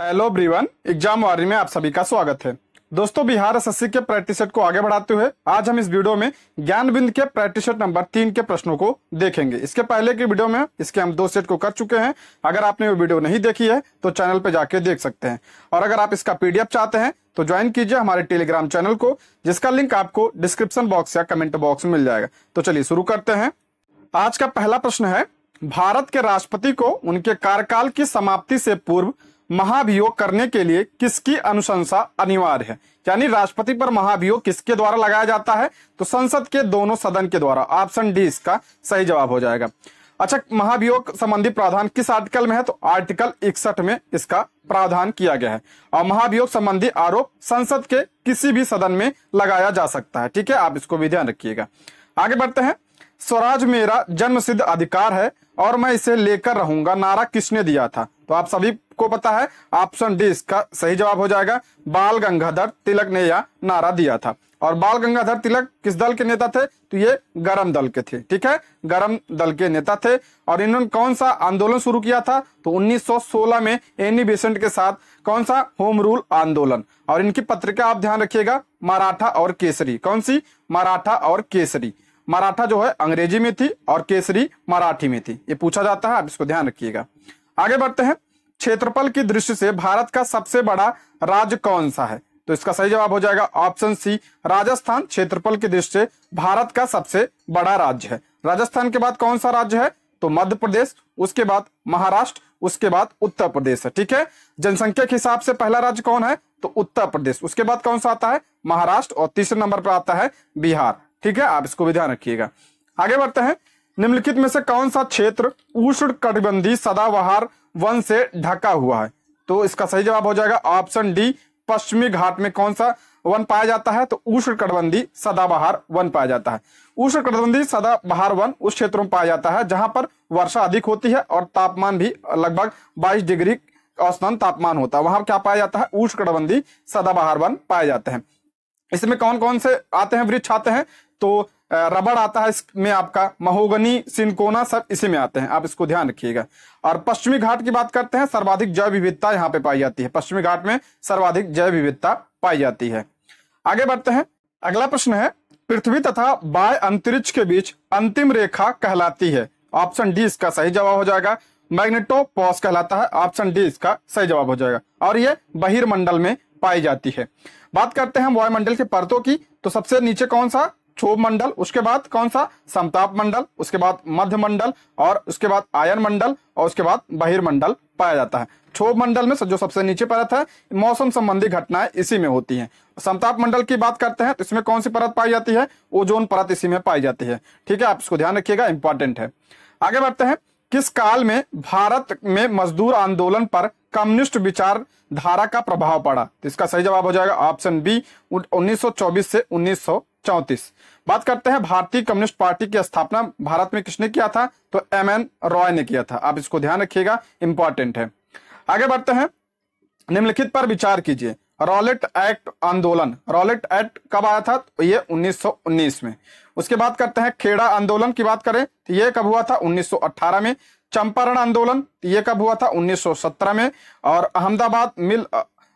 hello ब्रीवन exam वारी में आप सभी का स्वागत है दोस्तों बिहार एसएससी के प्रैक्टिस सेट को आगे बढ़ाते हुए आज हम इस वीडियो में ज्ञान बिंद के प्रैक्टिस सेट नंबर तीन के प्रश्नों को देखेंगे इसके पहले की वीडियो में इसके हम दो सेट को कर चुके हैं अगर आपने वो वीडियो नहीं देखी है तो चैनल पर जाके देख सकते हैं और अगर आप इसका पीडीएफ चाहते हैं तो ज्वाइन कीजिए हमारे टेलीग्राम चैनल को जिसका लिंक आपको डिस्क्रिप्शन बॉक्स या कमेंट बॉक्स में मिल जाएगा तो चलिए शुरू करते हैं आज का पहला प्रश्न है भारत के राष्ट्रपति को उनके कार्यकाल की समाप्ति से पूर्व महाभियोग करने के लिए किसकी अनुशंसा अनिवार्य है यानी राष्ट्रपति पर महाभियोग किसके द्वारा लगाया जाता है तो संसद के दोनों सदन के द्वारा ऑप्शन डी इसका सही जवाब हो जाएगा अच्छा महाभियोग संबंधी प्रावधान किस आर्टिकल में है तो आर्टिकल इकसठ में इसका प्रावधान किया गया है और महाभियोग संबंधी आरोप संसद के किसी भी सदन में लगाया जा सकता है ठीक है आप इसको भी ध्यान रखिएगा आगे बढ़ते हैं स्वराज मेरा जन्मसिद्ध अधिकार है और मैं इसे लेकर रहूंगा नारा किसने दिया था तो आप सभी को पता है ऑप्शन डी इसका सही जवाब हो जाएगा बाल गंगाधर तिलक ने यह नारा दिया था और बाल गंगाधर तिलक किस दल के नेता थे तो ये गरम दल के थे ठीक है गरम दल के नेता थे और इन्होंने कौन सा आंदोलन शुरू किया था तो 1916 में एनी बेसेंट के साथ कौन सा होम रूल आंदोलन और इनकी पत्रिका आप ध्यान रखिएगा मराठा और केसरी कौन सी मराठा और केसरी मराठा जो है अंग्रेजी में थी और केसरी मराठी में थी ये पूछा जाता है आप इसको ध्यान रखिएगा आगे बढ़ते हैं क्षेत्रफल की दृष्टि से भारत का सबसे बड़ा राज्य कौन सा है तो इसका सही जवाब हो जाएगा ऑप्शन सी राजस्थान क्षेत्रफल की दृष्टि से भारत का सबसे बड़ा राज्य है राजस्थान के बाद कौन सा राज्य है तो मध्य प्रदेश उसके बाद महाराष्ट्र उसके बाद उत्तर प्रदेश है ठीक है जनसंख्या के हिसाब से पहला राज्य कौन है तो उत्तर प्रदेश उसके बाद कौन सा आता है महाराष्ट्र और तीसरे नंबर पर आता है बिहार ठीक है आप इसको भी ध्यान रखिएगा आगे बढ़ते हैं निम्नलिखित में से कौन सा क्षेत्र उष्ण कटबंधी सदाबहार वन से ढका हुआ है तो इसका सही जवाब हो जाएगा ऑप्शन डी पश्चिमी घाट में कौन सा वन पाया जाता है तो उष्ण कटबंधी सदाबहार वन पाया जाता है उष्ण कटबंधी सदाबहार वन उस क्षेत्र में पाया जाता है जहां पर वर्षा अधिक होती है और तापमान भी लगभग 22 डिग्री औसतन तापमान होता है वहां क्या पाया जाता है उष्ण कटबंधी सदाबहार वन पाए जाते हैं इसमें कौन कौन से आते हैं वृक्ष आते हैं तो रबड़ आता है इसमें आपका महोगनी सिंकोना सब इसी में आते हैं आप इसको ध्यान रखिएगा और पश्चिमी घाट की बात करते हैं सर्वाधिक जैव विविधता यहाँ पे पाई जाती है पश्चिमी घाट में सर्वाधिक जैव विविधता पाई जाती है आगे बढ़ते हैं अगला प्रश्न है पृथ्वी तथा बाय अंतरिक्ष के बीच अंतिम रेखा कहलाती है ऑप्शन डी इसका सही जवाब हो जाएगा मैग्नेटोपॉस कहलाता है ऑप्शन डी इसका सही जवाब हो जाएगा और ये बहिर्मंडल में पाई जाती है बात करते हैं वायुमंडल के परतों की तो सबसे नीचे कौन सा क्षोभ मंडल उसके बाद कौन सा समताप मंडल उसके बाद मध्य मंडल और उसके बाद आयन मंडल और उसके बाद बहिर्मंडल पाया जाता है क्षोभ मंडल में जो सबसे नीचे परत है मौसम संबंधी घटनाएं इसी में होती हैं समताप मंडल की बात करते हैं तो इसमें कौन सी परत पाई जाती है ओजोन परत इसी में पाई जाती है ठीक है आप इसको ध्यान रखिएगा इंपॉर्टेंट है आगे बढ़ते हैं किस काल में भारत में मजदूर आंदोलन पर कम्युनिस्ट विचार धारा का प्रभाव पड़ा तो इसका सही जवाब हो जाएगा ऑप्शन बी 1924 से 1934 बात करते हैं भारतीय कम्युनिस्ट पार्टी की स्थापना भारत में किसने किया था तो एम एन रॉय ने किया था आप इसको ध्यान रखिएगा इंपॉर्टेंट है आगे बढ़ते हैं निम्नलिखित पर विचार कीजिए रॉलेट एक्ट आंदोलन रॉलेट एक्ट कब आया था तो ये 1919 में उसके बाद करते हैं खेड़ा आंदोलन की बात करें तो ये कब हुआ था 1918 में चंपारण आंदोलन तो ये कब हुआ था 1917 में और अहमदाबाद मिल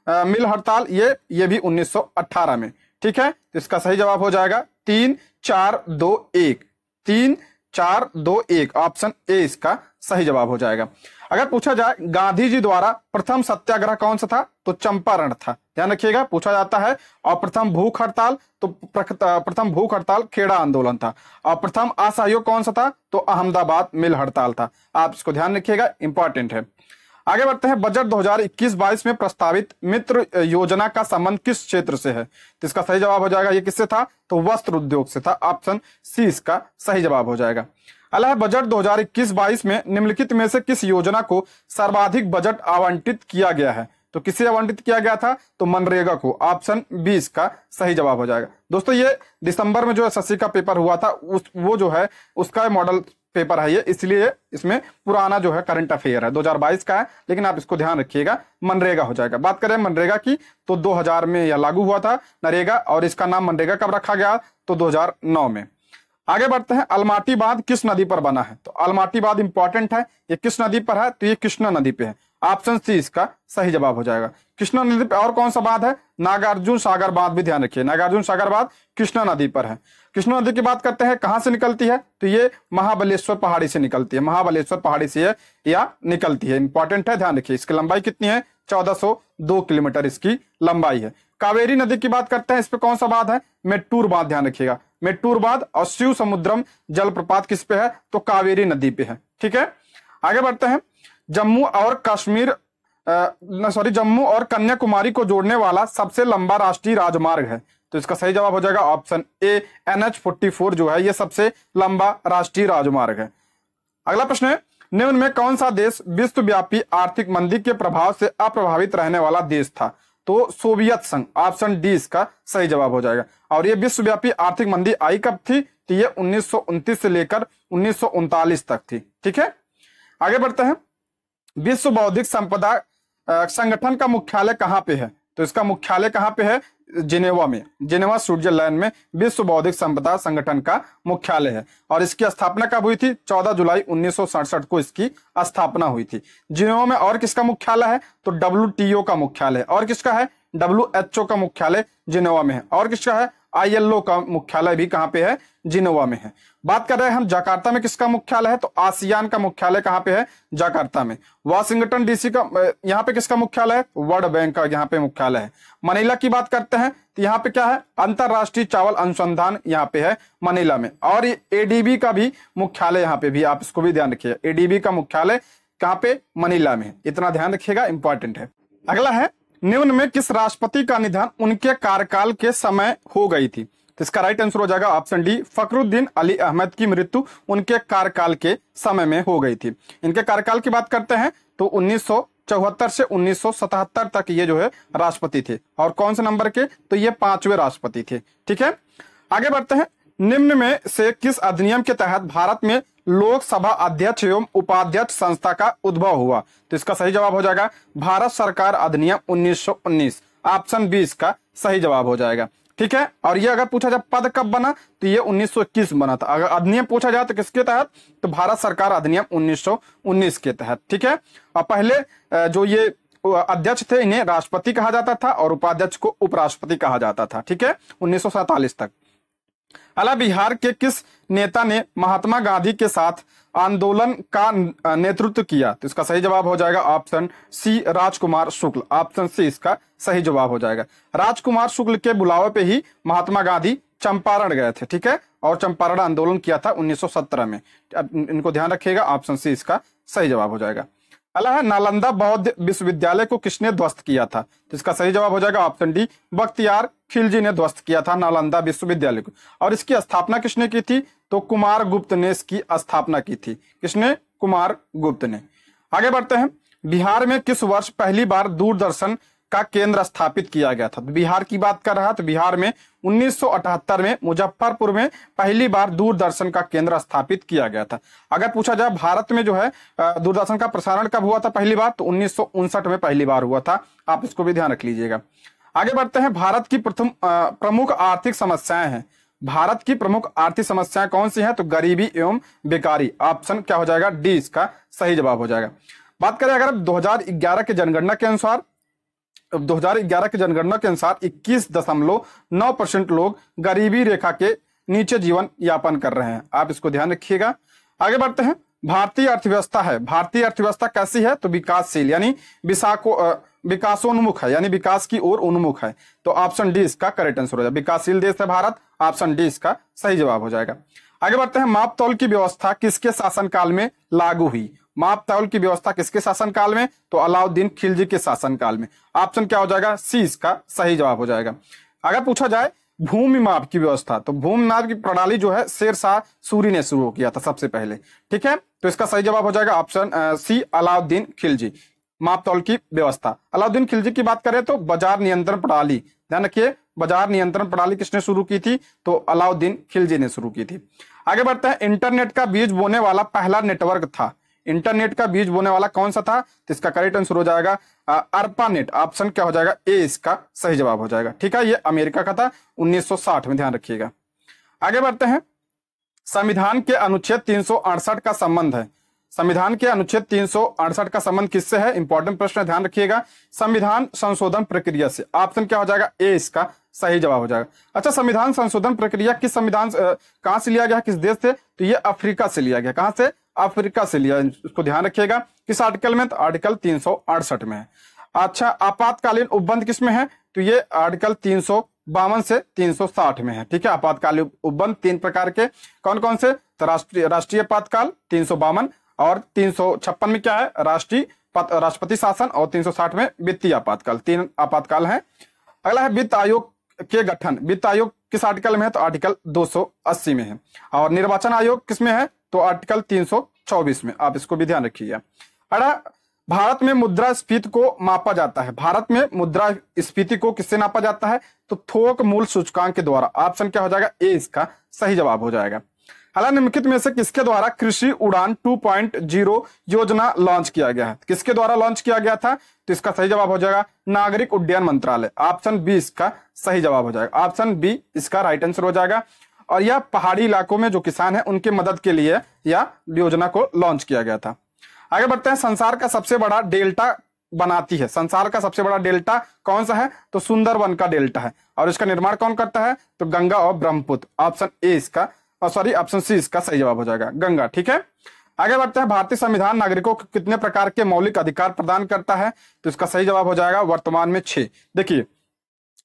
आ, मिल हड़ताल ये ये भी 1918 में ठीक है तो इसका सही जवाब हो जाएगा तीन चार दो एक तीन चार दो एक ऑप्शन ए इसका सही जवाब हो जाएगा अगर पूछा जाए गांधी जी द्वारा प्रथम सत्याग्रह कौन सा था तो चंपारण था ध्यान रखिएगा पूछा जाता है और प्रथम भूख हड़ताल तो प्रथम भूख हड़ताल खेड़ा आंदोलन था और प्रथम असहयोग कौन सा था तो अहमदाबाद मिल हड़ताल था आप इसको ध्यान रखिएगा इंपॉर्टेंट है आगे बढ़ते हैं बजट 2021-22 में प्रस्तावित मित्र योजना का संबंध किस क्षेत्र से है तो इसका सही जवाब हो जाएगा ये किससे था तो वस्त्र उद्योग से था ऑप्शन सी इसका सही जवाब हो जाएगा अलह बजट 2021-22 में निम्नलिखित में से किस योजना को सर्वाधिक बजट आवंटित किया गया है तो किसे आवंटित किया गया था तो मनरेगा को ऑप्शन बी इसका सही जवाब हो जाएगा दोस्तों ये दिसंबर में जो एस का पेपर हुआ था उस वो जो है उसका मॉडल पेपर है ये इसलिए इसमें पुराना जो है करंट अफेयर है 2022 का है लेकिन आप इसको ध्यान रखिएगा मनरेगा हो जाएगा बात करें मनरेगा की तो 2000 में यह लागू हुआ था नरेगा और इसका नाम मनरेगा कब रखा गया तो 2009 में आगे बढ़ते हैं अलमाटी बांध किस नदी पर बना है तो अलमाटी बांध इंपॉर्टेंट है ये किस नदी पर है तो ये कृष्णा नदी पे है ऑप्शन सी इसका सही जवाब हो जाएगा कृष्णा नदी पर और कौन सा बांध है नागार्जुन सागर बांध भी ध्यान रखिए नागार्जुन सागर बांध कृष्णा नदी पर है कृष्णा नदी की बात करते हैं कहाँ से निकलती है तो ये महाबलेश्वर पहाड़ी से निकलती है महाबलेश्वर पहाड़ी से या निकलती है इंपॉर्टेंट है ध्यान रखिए इसकी लंबाई कितनी है चौदह किलोमीटर इसकी लंबाई है कावेरी नदी की बात करते हैं इस पे कौन सा बाध है मेट्टूर बांध ध्यान रखिएगा मेट्टूर बांध और शिव समुद्रम जलप्रपात किस पे है तो कावेरी नदी पे है ठीक है आगे बढ़ते हैं जम्मू और कश्मीर सॉरी जम्मू और कन्याकुमारी को जोड़ने वाला सबसे लंबा राष्ट्रीय राजमार्ग है तो इसका सही जवाब हो जाएगा option A N H forty four जो है यह सबसे लंबा राष्ट्रीय राजमार्ग है अगला प्रश्न है निम्न में कौन सा देश विश्वव्यापी आर्थिक मंदी के प्रभाव से अप्रभावित रहने वाला देश था तो सोवियत संघ ऑप्शन डी इसका सही जवाब हो जाएगा और ये विश्वव्यापी आर्थिक मंदी आई कब थी तो ये उन्नीस से लेकर उन्नीस तक थी ठीक है आगे बढ़ते हैं विश्व बौद्धिक संपदा संगठन का मुख्यालय कहाँ पे है तो इसका मुख्यालय कहाँ पे है जेनेवा में जेनेवा स्विट्जरलैंड में विश्व बौद्धिक संपदा संगठन का मुख्यालय है और इसकी स्थापना कब हुई थी 14 जुलाई उन्नीस को इसकी स्थापना हुई थी जेनेवा में और किसका मुख्यालय है तो डब्ल्यू का मुख्यालय और किसका है डब्ल्यू का मुख्यालय जेनेवा में है और किसका है आईएलओ का मुख्यालय भी कहां पे है जिनोवा में है बात कर रहे हैं हम जकार्ता में किसका मुख्यालय है तो आसियान का मुख्यालय कहां पे है जकार्ता में वाशिंगटन डीसी का यहां पे किसका मुख्यालय है वर्ल्ड बैंक का यहां पे मुख्यालय है मनीला की बात करते हैं तो यहां पे क्या है अंतरराष्ट्रीय चावल अनुसंधान यहाँ पे है मनीला में और एडीबी का भी मुख्यालय यहाँ पे भी आप इसको भी ध्यान रखिएगा एडीबी का मुख्यालय कहाँ पे मनीला में इतना ध्यान रखिएगा इंपॉर्टेंट है अगला है निम्न में किस राष्ट्रपति का निधन उनके कार्यकाल के समय हो गई थी तो इसका राइट आंसर हो जाएगा ऑप्शन डी फकरुद्दीन अली अहमद की मृत्यु उनके कार्यकाल के समय में हो गई थी इनके कार्यकाल की बात करते हैं तो उन्नीस चौहत्तर से 1977 तक ये जो है राष्ट्रपति थे और कौन से नंबर के तो ये पांचवे राष्ट्रपति थे ठीक है आगे बढ़ते हैं निम्न में से किस अधिनियम के तहत भारत में लोकसभा अध्यक्ष एवं उपाध्यक्ष संस्था का उद्भव हुआ तो इसका सही जवाब हो जाएगा भारत सरकार अधिनियम 1919 ऑप्शन बी इसका सही जवाब हो जाएगा ठीक है और ये अगर पूछा जाए पद कब बना तो ये 1921 बना था अगर अधिनियम पूछा जाए तो किसके तहत तो भारत सरकार अधिनियम 1919 के तहत ठीक है और पहले जो ये अध्यक्ष थे इन्हें राष्ट्रपति कहा जाता था और उपाध्यक्ष को उपराष्ट्रपति कहा जाता था ठीक है उन्नीस तक अला बिहार के किस नेता ने महात्मा गांधी के साथ आंदोलन का नेतृत्व किया तो इसका सही जवाब हो जाएगा ऑप्शन सी राजकुमार शुक्ल ऑप्शन सी इसका सही जवाब हो जाएगा राजकुमार शुक्ल के बुलावे पे ही महात्मा गांधी चंपारण गए थे ठीक है और चंपारण आंदोलन किया था 1917 में अब इनको ध्यान रखिएगा ऑप्शन सी इसका सही जवाब हो जाएगा अला है नालंदा बौद्ध विश्वविद्यालय को किसने ध्वस्त किया था तो इसका सही जवाब हो जाएगा ऑप्शन डी बख्तियार खिलजी ने ध्वस्त किया था नालंदा विश्वविद्यालय को और इसकी स्थापना किसने की थी तो कुमार गुप्त ने इसकी स्थापना की थी किसने कुमार गुप्त ने आगे बढ़ते हैं बिहार में किस वर्ष पहली बार दूरदर्शन का केंद्र स्थापित किया गया था तो बिहार की बात कर रहा तो बिहार में 1978 में मुजफ्फरपुर में पहली बार दूरदर्शन का केंद्र स्थापित किया गया था अगर पूछा जाए भारत में जो है दूरदर्शन का प्रसारण कब हुआ था पहली बार तो उन्नीस में पहली बार हुआ था आप इसको भी ध्यान रख लीजिएगा आगे बढ़ते हैं भारत की प्रथम प्रमुख आर्थिक समस्याएं हैं भारत की प्रमुख आर्थिक समस्याएं कौन सी हैं तो गरीबी एवं बेकारी ऑप्शन क्या हो जाएगा डी इसका सही जवाब हो जाएगा बात करें अगर 2011 के जनगणना के अनुसार 2011 की जनगणना के अनुसार 21.9 परसेंट लोग गरीबी रेखा के नीचे जीवन यापन कर रहे हैं आप इसको ध्यान रखिएगा आगे बढ़ते हैं भारतीय अर्थव्यवस्था है भारतीय अर्थव्यवस्था कैसी है तो विकासशील यानी विशाखो विकासोन्मुख है यानी विकास की ओर उन्मुख है तो ऑप्शन डी इसका करेक्ट आंसर हो जाएगा विकासशील देश है भारत ऑप्शन डी इसका सही जवाब हो जाएगा आगे बढ़ते हैं माप तौल की व्यवस्था किसके शासनकाल में लागू हुई माप तौल की व्यवस्था किसके शासनकाल में तो अलाउद्दीन खिलजी के शासनकाल में ऑप्शन क्या हो जाएगा सी इसका सही जवाब हो जाएगा अगर पूछा जाए भूमि माप की व्यवस्था तो भूमि माप की प्रणाली जो है शेर शाह सूरी ने शुरू किया था सबसे पहले ठीक है तो इसका सही जवाब हो जाएगा ऑप्शन सी अलाउद्दीन खिलजी माप तौल की व्यवस्था अलाउद्दीन खिलजी की बात करें तो बाजार नियंत्रण प्रणाली ध्यान रखिए बाजार नियंत्रण प्रणाली किसने शुरू की थी तो अलाउद्दीन खिलजी ने शुरू की थी आगे बढ़ते हैं इंटरनेट का बीज बोने वाला पहला नेटवर्क था इंटरनेट का बीज बोने वाला कौन सा था तो इसका करेक्ट आंसर हो जाएगा अर्पानेट ऑप्शन क्या हो जाएगा ए इसका सही जवाब हो जाएगा ठीक है ये अमेरिका का था 1960 में ध्यान रखिएगा आगे बढ़ते हैं संविधान के अनुच्छेद तीन का संबंध है संविधान के अनुच्छेद तीन का संबंध किससे है इंपॉर्टेंट प्रश्न ध्यान रखिएगा संविधान संशोधन प्रक्रिया से ऑप्शन क्या हो जाएगा ए इसका सही जवाब हो जाएगा अच्छा संविधान संशोधन प्रक्रिया किस संविधान कहां से लिया गया किस देश से तो ये अफ्रीका से लिया गया कहां से अफ्रीका से लिया उसको ध्यान रखिएगा किस आर्टिकल में तो आर्टिकल तीन में है अच्छा आपातकालीन उपबंध किसमें है तो ये आर्टिकल तीन बावन से 360 में है ठीक है आपातकालीन उपबंध तीन प्रकार के कौन कौन से तो राष्ट्रीय राष्ट्रीय आपातकाल तीन और तीन में क्या है राष्ट्रीय राष्ट्रपति शासन और 360 में वित्तीय आपातकाल तीन आपातकाल है अगला है वित्त आयोग के गठन वित्त आयोग किस आर्टिकल में है तो आर्टिकल 280 में है और निर्वाचन आयोग किसमें है तो आर्टिकल 324 में आप इसको भी ध्यान रखिएगा अरे भारत में मुद्रा स्फीति को मापा जाता है भारत में मुद्रा स्फीति को किससे नापा जाता है तो थोक मूल सूचकांक के द्वारा ऑप्शन क्या हो जाएगा ए इसका सही जवाब हो जाएगा निम्नलिखित में से किसके द्वारा कृषि उड़ान 2.0 योजना लॉन्च किया गया है किसके द्वारा लॉन्च किया गया था तो इसका सही जवाब हो जाएगा नागरिक उड्डयन मंत्रालय ऑप्शन बी इसका सही जवाब हो जाएगा ऑप्शन बी इसका राइट आंसर हो जाएगा और यह पहाड़ी इलाकों में जो किसान है उनकी मदद के लिए यह योजना को लॉन्च किया गया था आगे बढ़ते हैं संसार का सबसे बड़ा डेल्टा बनाती है संसार का सबसे बड़ा डेल्टा कौन सा है तो सुंदरवन का डेल्टा है और इसका निर्माण कौन करता है तो गंगा और ब्रह्मपुत्र ऑप्शन ए इसका और सॉरी ऑप्शन सी इसका सही जवाब हो जाएगा गंगा ठीक है आगे बढ़ते हैं भारतीय संविधान नागरिकों को कितने प्रकार के मौलिक अधिकार प्रदान करता है तो इसका सही जवाब हो जाएगा वर्तमान में छह देखिए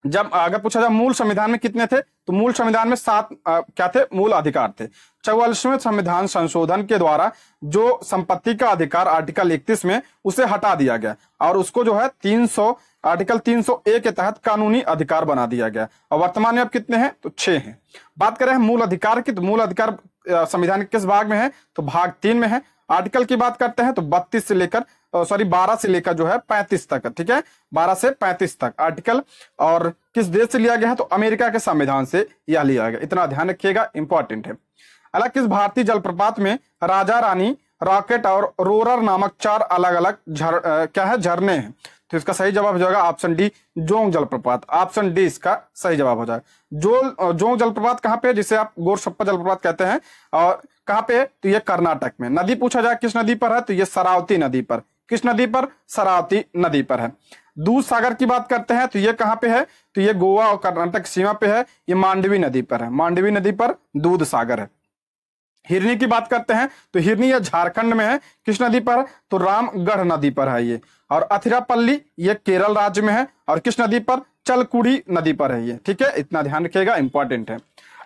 जब अगर पूछा जाए मूल संविधान में कितने थे तो मूल संविधान में सात क्या थे मूल अधिकार थे चौवालीसवें संविधान संशोधन के द्वारा जो संपत्ति का अधिकार आर्टिकल 31 में उसे हटा दिया गया और उसको जो है 300 आर्टिकल 301 के तहत कानूनी अधिकार बना दिया गया और वर्तमान में अब कितने हैं तो छह हैं बात करें मूल अधिकार की तो मूल अधिकार संविधान के किस भाग में है तो भाग तीन में है आर्टिकल की बात करते हैं तो बत्तीस से लेकर सॉरी बारह से लेकर जो है पैंतीस तक ठीक है बारह से पैंतीस तक आर्टिकल और किस देश से लिया गया है तो अमेरिका के संविधान से यह लिया गया इतना ध्यान रखिएगा इंपॉर्टेंट है अलग किस भारतीय जलप्रपात में राजा रानी रॉकेट और रोरर नामक चार अलग अलग झर क्या है झरने हैं तो इसका सही जवाब हो जाएगा ऑप्शन डी जोंग जलप्रपात ऑप्शन डी इसका सही जवाब हो जाएगा जो जोंग जलप्रपात कहाँ पे है जिसे आप गोरसप्पा जलप्रपात कहते हैं और कहाँ पे है तो ये कर्नाटक में नदी पूछा जाए किस नदी पर है तो ये सरावती नदी पर किस नदी पर सरावती नदी पर है दूध सागर की बात करते हैं तो ये कहाँ पे है तो ये गोवा और कर्नाटक सीमा पे है ये मांडवी नदी पर है मांडवी नदी पर दूध सागर है हिरनी की बात करते हैं तो हिरनी यह झारखंड में है किस नदी पर तो रामगढ़ नदी पर है ये और अथिरापल्ली ये केरल राज्य में है और किस नदी पर चलकुड़ी नदी पर है ये ठीक है इतना ध्यान रखिएगा इंपॉर्टेंट है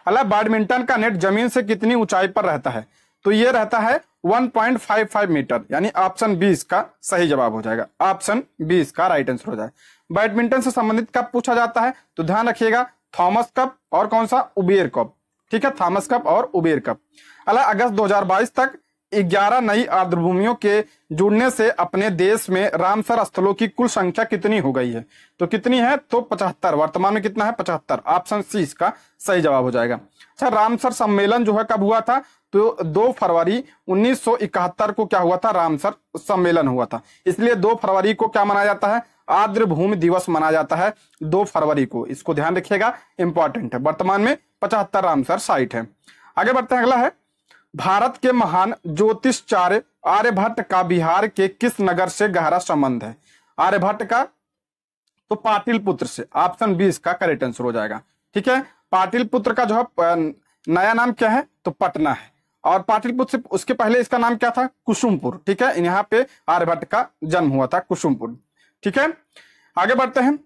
अला बैडमिंटन का नेट जमीन से कितनी ऊंचाई पर रहता है तो ये रहता है 1.55 मीटर यानी ऑप्शन बी इसका सही जवाब हो जाएगा ऑप्शन बी इसका राइट आंसर हो जाएगा बैडमिंटन से संबंधित कप पूछा जाता है तो ध्यान रखिएगा थॉमस कप और कौन सा उबेर कप ठीक है थॉमस कप और उबेर कप अला अगस्त 2022 तक 11 नई आर्द्रभूमियों के जुड़ने से अपने देश में रामसर स्थलों की कुल संख्या कितनी हो गई है तो कितनी है तो पचहत्तर वर्तमान में कितना है पचहत्तर ऑप्शन सी इसका सही जवाब हो जाएगा अच्छा रामसर सम्मेलन जो है कब हुआ था तो दो फरवरी 1971 को क्या हुआ था रामसर सम्मेलन हुआ था इसलिए दो फरवरी को क्या मनाया जाता है आर्द्र भूमि दिवस मनाया जाता है दो फरवरी को इसको ध्यान रखिएगा इंपॉर्टेंट है वर्तमान में पचहत्तर रामसर साइट है आगे बढ़ते हैं अगला है भारत के महान ज्योतिषचार्य आर्यभट्ट का बिहार के किस नगर से गहरा संबंध है आर्यभट्ट का तो पाटिल पुत्र से ऑप्शन बी इसका करेक्ट आंसर हो जाएगा ठीक है पाटिल पुत्र का जो है नया नाम क्या है तो पटना है और पाटलिपुत्र से उसके पहले इसका नाम क्या था कुसुमपुर ठीक है यहाँ पे आर्यभट्ट का जन्म हुआ था कुसुमपुर ठीक है आगे बढ़ते हैं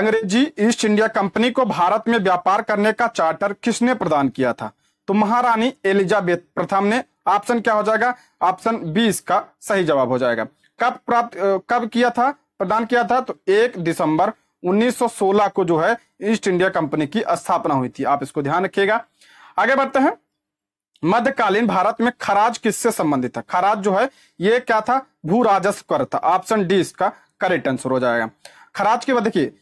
अंग्रेजी ईस्ट इंडिया कंपनी को भारत में व्यापार करने का चार्टर किसने प्रदान किया था तो महारानी एलिजाबेथ प्रथम ने ऑप्शन क्या हो जाएगा ऑप्शन बी इसका सही जवाब हो जाएगा कब प्राप्त कब किया था प्रदान किया था तो एक दिसंबर 1916 को जो है ईस्ट इंडिया कंपनी की स्थापना हुई थी आप इसको ध्यान रखिएगा आगे बढ़ते हैं मध्यकालीन भारत में खराज किससे संबंधित है खराज जो है ये क्या था भू राजस्व कर था ऑप्शन डी इसका करेक्ट आंसर हो जाएगा खराज के बाद देखिए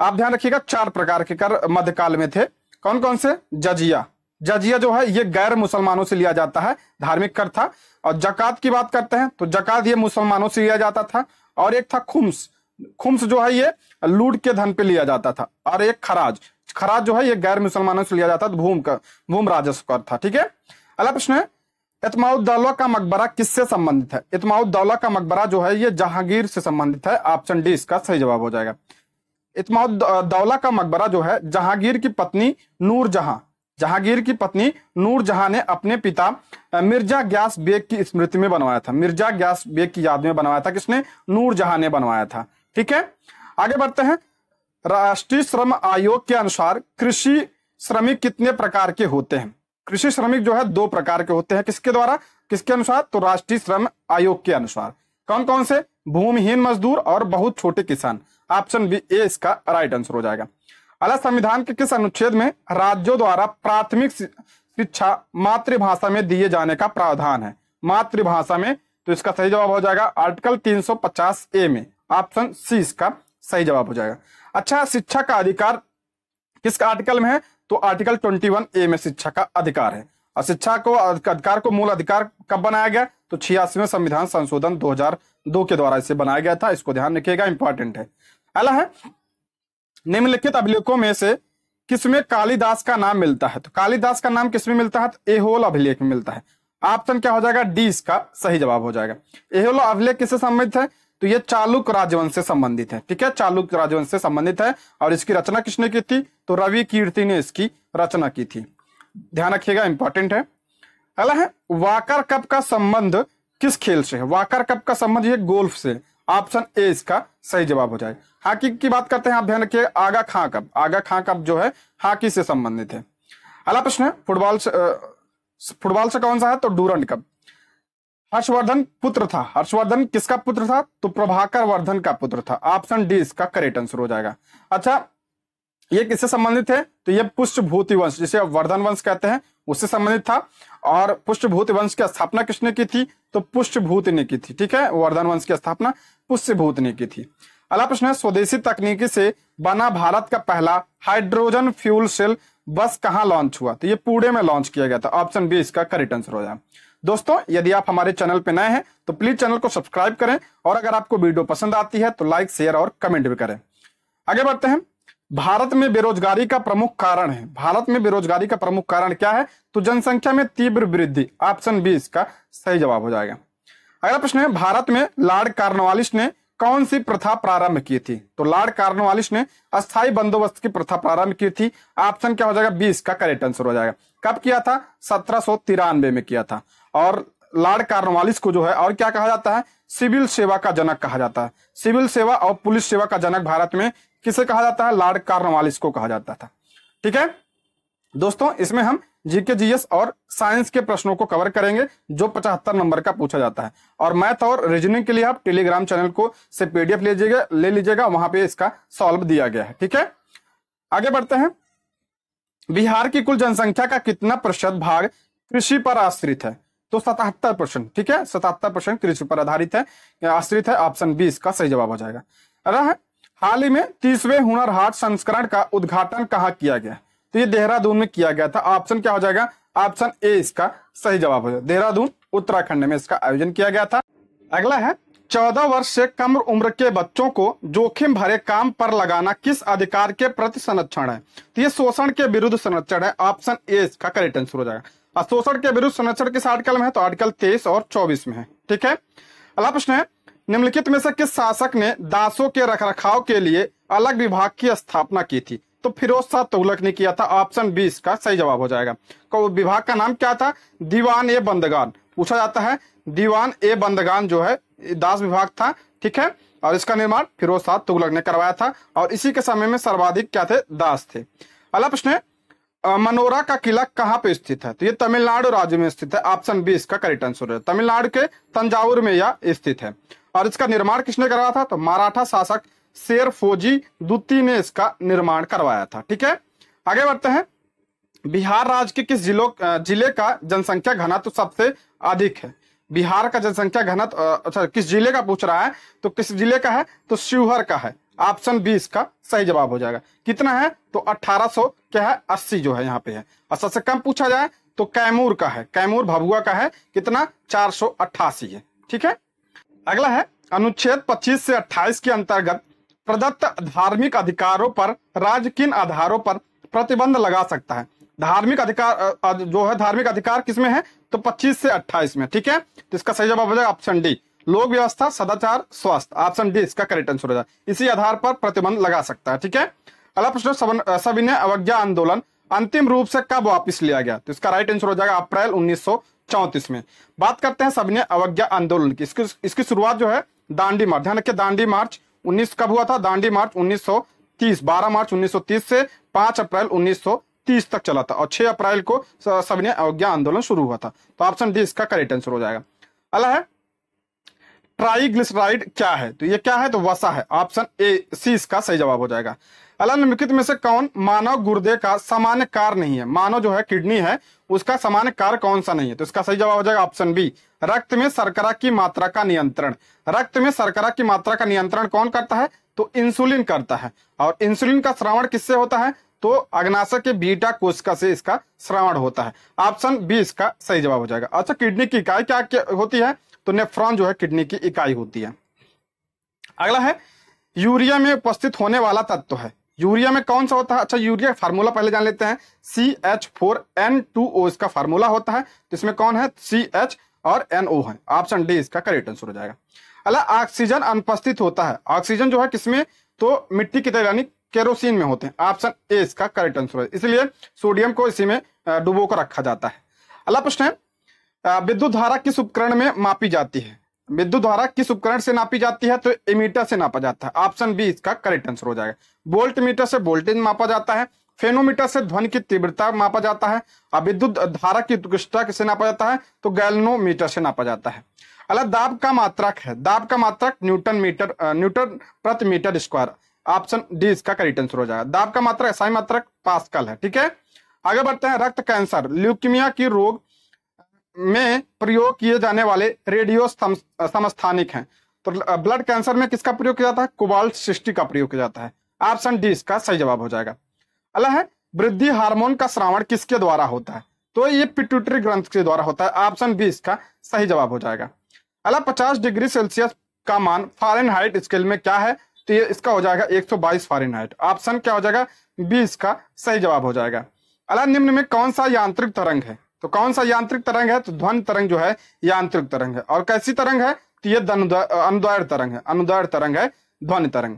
आप ध्यान रखिएगा चार प्रकार के कर मध्यकाल में थे कौन कौन से जजिया जजिया जो है ये गैर मुसलमानों से लिया जाता है धार्मिक कर था और जकात की बात करते हैं तो जकात ये मुसलमानों से लिया जाता था और एक था खुम्स खुम्स जो है ये लूट के धन पे लिया जाता था और एक खराज खराज जो है ये गैर मुसलमानों से लिया जाता था भूम का भूम राजस्व कर था ठीक है अगला प्रश्न है इतमाउद्दौला का मकबरा किससे संबंधित है इतमाउद्दौला का मकबरा जो है ये जहांगीर से संबंधित है ऑप्शन डी इसका सही जवाब हो जाएगा इतमाउद्दौला का मकबरा जो है जहांगीर की पत्नी नूर जहां जहांगीर की पत्नी नूर जहां ने अपने पिता मिर्जा ग्यास बेग की स्मृति में बनवाया था मिर्जा ग्यास बेग की याद में बनवाया था किसने नूर जहां ने बनवाया था ठीक है आगे बढ़ते हैं राष्ट्रीय श्रम आयोग के अनुसार कृषि श्रमिक कितने प्रकार के होते हैं कृषि श्रमिक जो है दो प्रकार के होते हैं किसके द्वारा किसके अनुसार तो राष्ट्रीय श्रम आयोग के अनुसार कौन कौन से भूमिहीन मजदूर और बहुत छोटे किसान ऑप्शन बी ए इसका राइट आंसर हो जाएगा अला संविधान के किस अनुच्छेद में राज्यों द्वारा प्राथमिक शिक्षा मातृभाषा में दिए जाने का प्रावधान है मातृभाषा में तो इसका सही जवाब हो जाएगा आर्टिकल 350 ए में ऑप्शन सी इसका सही जवाब हो जाएगा अच्छा शिक्षा का अधिकार किस आर्टिकल में है तो आर्टिकल ट्वेंटी वन ए में शिक्षा का अधिकार है और शिक्षा को अधिकार को मूल अधिकार कब बनाया गया तो छियासीवें संविधान संशोधन 2002 के द्वारा इसे बनाया गया था इसको ध्यान रखिएगा इंपॉर्टेंट है अला है निम्नलिखित अभिलेखों में से किसमें कालिदास का नाम मिलता है तो कालिदास का नाम किसमें मिलता है तो एहोल अभिलेख में मिलता है ऑप्शन क्या हो जाएगा डी इसका सही जवाब हो जाएगा एहोल अभिलेख किससे संबंधित है तो ये चालुक राजवंश से संबंधित है ठीक है चालुक राजवंश से संबंधित है और इसकी रचना किसने की थी तो रवि कीर्ति ने इसकी रचना की थी ध्यान रखिएगा इंपॉर्टेंट है अगला है वाकर कप का संबंध किस खेल से है वाकर कप का संबंध ये गोल्फ से ऑप्शन ए इसका सही जवाब हो जाए हाकी की बात करते हैं आप ध्यान रखिए आगा खां कप आगा खां कप जो है हाकी से संबंधित है अगला प्रश्न है फुटबॉल से फुटबॉल से कौन सा है तो डूरंड कप हर्षवर्धन पुत्र था हर्षवर्धन किसका पुत्र था तो प्रभाकर वर्धन का पुत्र था ऑप्शन डी इसका करेक्ट आंसर हो जाएगा अच्छा ये किससे संबंधित है तो ये पुष्टभूति वंश जिसे वर्धन वंश कहते हैं उससे संबंधित था और पुष्टभूति वंश की स्थापना किसने की थी तो पुष्टभूति ने की थी ठीक है वर्धन वंश की स्थापना पुष्टभूत ने की थी अगला प्रश्न है स्वदेशी तकनीकी से बना भारत का पहला हाइड्रोजन फ्यूल सेल बस कहाँ लॉन्च हुआ तो ये पुणे में लॉन्च किया गया था ऑप्शन बी इसका करेक्ट आंसर हो जाएगा दोस्तों यदि आप हमारे चैनल पर नए हैं तो प्लीज चैनल को सब्सक्राइब करें और अगर आपको वीडियो पसंद आती है तो लाइक शेयर और कमेंट भी करें आगे बढ़ते हैं भारत में बेरोजगारी का प्रमुख कारण है भारत में बेरोजगारी का प्रमुख कारण क्या है तो जनसंख्या में तीव्र वृद्धि ऑप्शन बी इसका सही जवाब हो जाएगा अगला प्रश्न है भारत में लॉर्ड कार्नवालिस ने कौन सी प्रथा प्रारंभ की थी तो लॉर्ड कार्नवालिस ने अस्थायी बंदोबस्त की प्रथा प्रारंभ की थी ऑप्शन क्या हो जाएगा बीस का करेक्ट आंसर हो जाएगा कब किया था सत्रह में किया था और लॉर्ड कार्नवालिस को जो है और क्या कहा जाता है सिविल सेवा का जनक कहा जाता है सिविल सेवा और पुलिस सेवा का जनक भारत में किसे कहा जाता है लॉर्ड कार्नवालिस को कहा जाता था ठीक है दोस्तों इसमें हम जीके जीएस और साइंस के प्रश्नों को कवर करेंगे जो पचहत्तर नंबर का पूछा जाता है और मैथ और रीजनिंग के लिए आप टेलीग्राम चैनल को से पीडीएफ लीजिएगा ले लीजिएगा वहां पे इसका सॉल्व दिया गया है ठीक है आगे बढ़ते हैं बिहार की कुल जनसंख्या का कितना प्रतिशत भाग कृषि पर आश्रित है तो सतहत्तर परसेंट ठीक है सतहत्तर परसेंट कृषि पर आधारित है आश्रित है ऑप्शन बी इसका सही जवाब हो जाएगा अगला है हाल ही में तीसवे हुनर हाट संस्करण का उद्घाटन कहा किया गया तो ये देहरादून में किया गया था ऑप्शन क्या हो जाएगा ऑप्शन ए इसका सही जवाब हो जाएगा देहरादून उत्तराखंड में इसका आयोजन किया गया था अगला है चौदह वर्ष से कम उम्र के बच्चों को जोखिम भरे काम पर लगाना किस अधिकार के प्रति संरक्षण है तो ये शोषण के विरुद्ध संरक्षण है ऑप्शन ए इसका करेक्ट आंसर हो जाएगा शोषण के विरुद्ध संरक्षण किस आर्टिकल में है तो आर्टिकल तेईस और चौबीस में है ठीक है अगला प्रश्न है निम्नलिखित में से किस शासक ने दासों के रखरखाव के लिए अलग विभाग की स्थापना की थी तो फिरोज शाह तुगलक ने किया था ऑप्शन बी इसका सही जवाब हो जाएगा तो विभाग का नाम क्या था दीवान ए बंदगान पूछा जाता है दीवान ए बंदगान जो है दास विभाग था ठीक है और इसका निर्माण फिरोज शाह तुगलक ने करवाया था और इसी के समय में सर्वाधिक क्या थे दास थे अगला प्रश्न है मनोरा का किला कहाँ पे स्थित है तो ये तमिलनाडु राज्य में स्थित है ऑप्शन बी इसका करेक्ट आंसर है तमिलनाडु के तंजावुर में यह स्थित है और इसका निर्माण किसने करवाया था तो मराठा शासक शेर फौजी दुती ने इसका निर्माण करवाया था ठीक है आगे बढ़ते हैं बिहार राज्य के किस जिलों जिले का जनसंख्या घनत्व तो सबसे अधिक है बिहार का जनसंख्या घनत्व अच्छा किस जिले का पूछ रहा है तो किस जिले का है तो शिवहर का है ऑप्शन बी इसका सही जवाब हो जाएगा कितना है तो 1800 क्या है अस्सी जो है यहाँ पे है और सबसे कम पूछा जाए तो कैमूर का है कैमूर भभुआ का है कितना चार है ठीक है अगला है अनुच्छेद 25 से 28 के अंतर्गत प्रदत्त धार्मिक अधिकारों पर राज्य किन आधारों पर प्रतिबंध लगा सकता है धार्मिक अधिकार जो है धार्मिक अधिकार किसमें है तो 25 से 28 में ठीक है तो इसका सही जवाब हो जाएगा ऑप्शन डी लोक व्यवस्था सदाचार स्वास्थ्य ऑप्शन डी इसका करेक्ट आंसर हो जाए इसी आधार पर प्रतिबंध लगा सकता है ठीक है अगला प्रश्न सविनय अवज्ञा आंदोलन अंतिम रूप से कब वापस लिया गया तो इसका राइट आंसर हो जाएगा अप्रैल उन्नीस में बात करते हैं सविनय अवज्ञा आंदोलन की इसकी इसकी शुरुआत जो है दांडी मार्च ध्यान रखिए दांडी मार्च उन्नीस कब हुआ था दांडी मार्च उन्नीस 12 मार्च 1930 से 5 अप्रैल 1930 तक चला था और 6 अप्रैल को सविनय अवज्ञा आंदोलन शुरू हुआ था तो ऑप्शन डी इसका करेक्ट आंसर हो जाएगा अला है ट्राइग्लिसराइड क्या है तो ये क्या है तो वसा है ऑप्शन ए सी इसका सही जवाब हो जाएगा अलनिम्नलिखित में से कौन मानव गुर्दे का सामान्य कार नहीं है मानव जो है किडनी है उसका सामान्य कार कौन सा नहीं है तो इसका सही जवाब हो जाएगा ऑप्शन बी रक्त में सरकरा की मात्रा का नियंत्रण रक्त में सरकरा की मात्रा का नियंत्रण कौन करता है तो इंसुलिन करता है और इंसुलिन का श्रावण किससे होता है तो अग्नाशय के बीटा कोशिका से इसका श्रावण होता है ऑप्शन बी इसका सही जवाब हो जाएगा अच्छा किडनी की इकाई क्या होती है तो नेफ्रॉन जो है किडनी की इकाई होती है अगला है यूरिया में उपस्थित होने वाला तत्व है यूरिया में कौन सा होता है अच्छा यूरिया फार्मूला पहले जान लेते हैं C H four N two O इसका फार्मूला होता है तो इसमें कौन है सी एच और एन ओ है ऑप्शन डी इसका करेक्ट आंसर हो जाएगा अगला ऑक्सीजन अनुपस्थित होता है ऑक्सीजन जो है किसमें तो मिट्टी की तरह यानी केरोसिन में होते हैं ऑप्शन ए इसका करेक्ट आंसर है इसलिए सोडियम को इसी में डुबो कर रखा जाता है अगला प्रश्न है विद्युत धारा किस उपकरण में मापी जाती है विद्युत धारा किस उपकरण से नापी जाती है तो एमीटर से नापा जाता है ऑप्शन बी इसका करेक्ट आंसर हो जाएगा वोल्ट मीटर से वोल्टेज मापा जाता है फेनोमीटर से ध्वनि की तीव्रता मापा जाता है और विद्युत धारा की उत्कृष्टता तो से नापा जाता है तो गैलनोमीटर से नापा जाता है अलग दाब का मात्रक है दाब का मात्रक न्यूटन मीटर न्यूटन प्रति मीटर स्क्वायर ऑप्शन डी इसका करेक्ट आंसर हो जाएगा दाब का मात्रक ऐसा मात्रक पास्कल है ठीक है आगे बढ़ते हैं रक्त कैंसर ल्यूकीमिया की रोग में प्रयोग किए जाने वाले रेडियो समस्थानिक हैं तो ब्लड कैंसर में किसका प्रयोग किया जाता है कुबाल सिस्टी का प्रयोग किया जाता है ऑप्शन डी इसका सही जवाब हो जाएगा अलग है वृद्धि हार्मोन का श्रावण किसके द्वारा होता है तो ये पिट्यूटरी ग्रंथ के द्वारा होता है ऑप्शन बी इसका सही जवाब हो जाएगा अला 50 डिग्री सेल्सियस का मान फारेनहाइट स्केल में क्या है तो ये इसका हो जाएगा 122 हाइट ऑप्शन क्या हो जाएगा बी इसका सही जवाब हो जाएगा अला निम्न में कौन सा यांत्रिक तरंग है तो कौन सा यांत्रिक तरंग है तो ध्वन तरंग जो है यांत्रिक तरंग है और कैसी तरंग है तो ये अनुदैर तरंग है अनुदैर तरंग है ध्वनि तरंग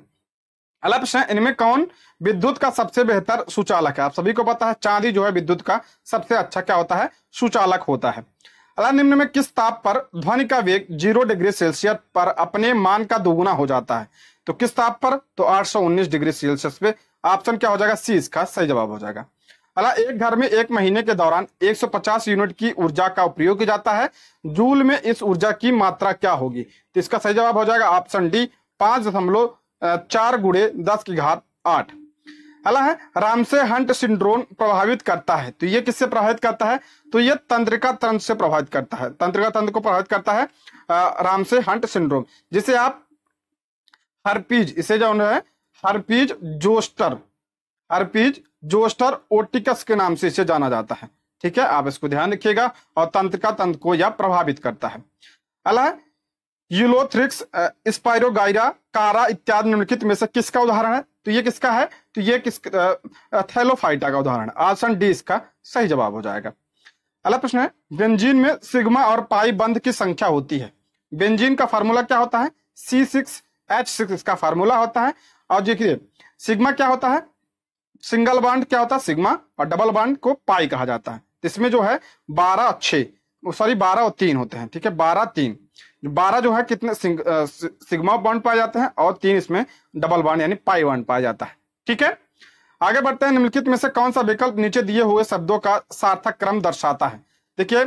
अगला प्रश्न इनमें कौन विद्युत का सबसे बेहतर सुचालक है आप सभी को पता है चांदी जो है विद्युत का सबसे अच्छा क्या होता है सुचालक होता है अला निम्न में किस ताप पर ध्वनि का वेग जीरो डिग्री सेल्सियस पर अपने मान का दोगुना हो जाता है तो किस ताप पर तो 819 डिग्री सेल्सियस पे ऑप्शन क्या हो जाएगा सी इसका सही जवाब हो जाएगा अला एक घर में एक महीने के दौरान 150 यूनिट की ऊर्जा का उपयोग किया जाता है जूल में इस ऊर्जा की मात्रा क्या होगी तो इसका सही जवाब हो जाएगा ऑप्शन डी पांच दशमलव चार गुड़े दस की घात आठ अला है रामसे हंट सिंड्रोम प्रभावित करता है तो ये किससे प्रभावित करता है तो ये तंत्रिका तंत्र से प्रभावित करता है तंत्रिका तंत्र को प्रभावित करता है रामसे हंट सिंड्रोम जिसे आप हरपीज इसे जो है herpes zoster herpes zoster oticus के नाम से इसे जाना जाता है ठीक है आप इसको ध्यान रखिएगा और तंत्र का तंत्र को यह प्रभावित करता है अला यूलोथ्रिक्स स्पायरोगाइरा कारा इत्यादि निम्नलिखित में से किसका उदाहरण है तो ये किसका है तो ये किस थैलोफाइटा का उदाहरण है ऑप्शन डी इसका सही जवाब हो जाएगा अगला प्रश्न है बेंजीन में सिग्मा और पाई बंध की संख्या होती है बेंजीन का फार्मूला क्या होता है सी सिक्स एच सिक्स इसका फार्मूला होता है और देखिए सिग्मा क्या होता है सिंगल बांड क्या होता है सिग्मा और डबल बांड को पाई कहा जाता है इसमें जो है बारह और सॉरी बारह और तीन होते हैं ठीक है बारह तीन बारह जो है कितने सिंग, आ, सिग्मा बॉन्ड पाए जाते हैं और तीन इसमें डबल बॉन्ड यानी पाई बॉन्ड पाया जाता है ठीक है आगे बढ़ते हैं निम्नलिखित में से कौन सा विकल्प नीचे दिए हुए शब्दों का सार्थक क्रम दर्शाता है देखिए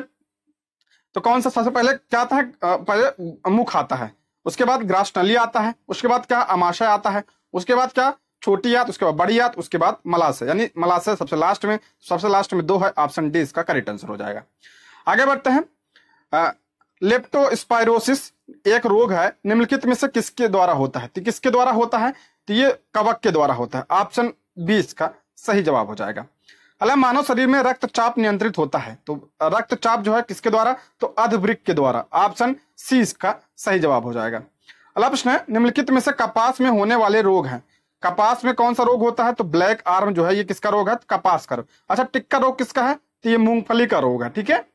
तो कौन सा सबसे पहले क्या आता है पहले मुख आता है उसके बाद नली आता है उसके बाद क्या अमाशय आता है उसके बाद क्या छोटी याद उसके बाद बड़ी यात उसके बाद मलाशय यानी मलाशय सबसे लास्ट में सबसे लास्ट में दो है ऑप्शन डी इसका करेक्ट आंसर हो जाएगा आगे बढ़ते हैं लेप्टोस्पायरोसिस एक रोग है निम्नलिखित में से किसके द्वारा होता है तो किसके द्वारा होता है तो ये कवक के द्वारा होता है ऑप्शन बी इसका सही जवाब हो जाएगा हालांकि मानव शरीर में रक्तचाप नियंत्रित होता है तो रक्तचाप जो है किसके द्वारा तो अधवृक के द्वारा ऑप्शन सी इसका सही जवाब हो जाएगा अगला प्रश्न है निम्नलिखित में से कपास में होने वाले रोग हैं कपास में कौन सा रोग होता है तो ब्लैक आर्म जो है ये किसका रोग है कपास का रोग अच्छा टिक्का रोग किसका है तो ये मूंगफली का रोग है ठीक है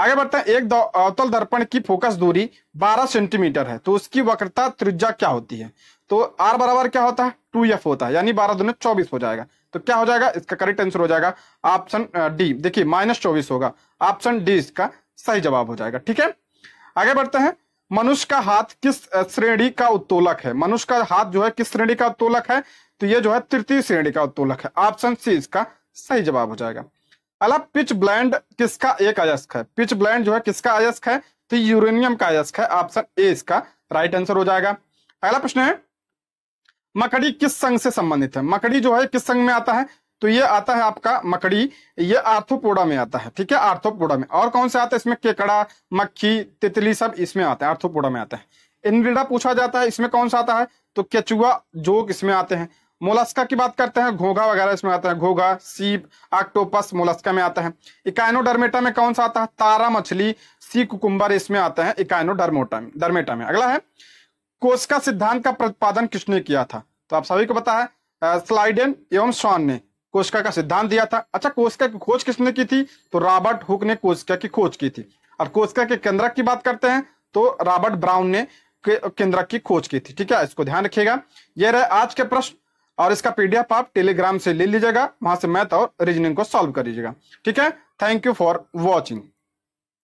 आगे बढ़ते हैं एक अवतल दर्पण की फोकस दूरी 12 सेंटीमीटर है तो उसकी वक्रता त्रिज्या क्या होती है तो आर बराबर क्या होता है टू एफ होता है यानी बारह दोनों चौबीस हो जाएगा तो क्या हो जाएगा इसका करेक्ट आंसर हो जाएगा ऑप्शन डी देखिए माइनस चौबीस होगा ऑप्शन डी इसका सही जवाब हो जाएगा ठीक है आगे बढ़ते हैं मनुष्य का हाथ किस श्रेणी का उत्तोलक है मनुष्य का हाथ जो है किस श्रेणी का उत्तोलक है तो ये जो है तृतीय श्रेणी का उत्तोलक है ऑप्शन सी इसका सही जवाब हो जाएगा अला पिच ब्लैंड किसका एक अयस्क है पिच ब्लैंड जो है किसका अयस्क है तो यूरेनियम का अयस्क है ऑप्शन ए इसका राइट आंसर हो जाएगा अगला प्रश्न है मकड़ी किस संघ से संबंधित है मकड़ी जो है किस संघ में आता है तो ये आता है आपका मकड़ी ये आर्थोपोडा में आता है ठीक है आर्थोपोडा में और कौन से आते हैं इसमें केकड़ा मक्खी तितली सब इसमें आता है आर्थोपोडा में आता है इनविडा पूछा जाता है इसमें कौन सा आता है तो केचुआ जोक इसमें आते हैं मोलस्का की बात करते हैं घोगा वगैरह इसमें आता है घोगा सीप आक्टोपस मोलस्का में आता है इकाइनोडर्मेटा में कौन सा आता है तारा मछली सी कुकुम्बर इसमें आता है इकाइनोडर्मोटा में डरमेटा में अगला है कोशका सिद्धांत का प्रतिपादन किसने किया था तो आप सभी को पता है स्लाइडेन एवं स्वान ने कोशिका का सिद्धांत दिया था अच्छा कोशिका की खोज किसने की थी तो रॉबर्ट हुक ने कोशिका की खोज की थी और कोशिका के केंद्रक की बात करते हैं तो रॉबर्ट ब्राउन ने केंद्रक की खोज की थी ठीक है इसको ध्यान रखिएगा यह रहे आज के प्रश्न और इसका पीडीएफ आप टेलीग्राम से ले लीजिएगा वहां से मैथ और रीजनिंग को सॉल्व कर लीजिएगा ठीक है थैंक यू फॉर वॉचिंग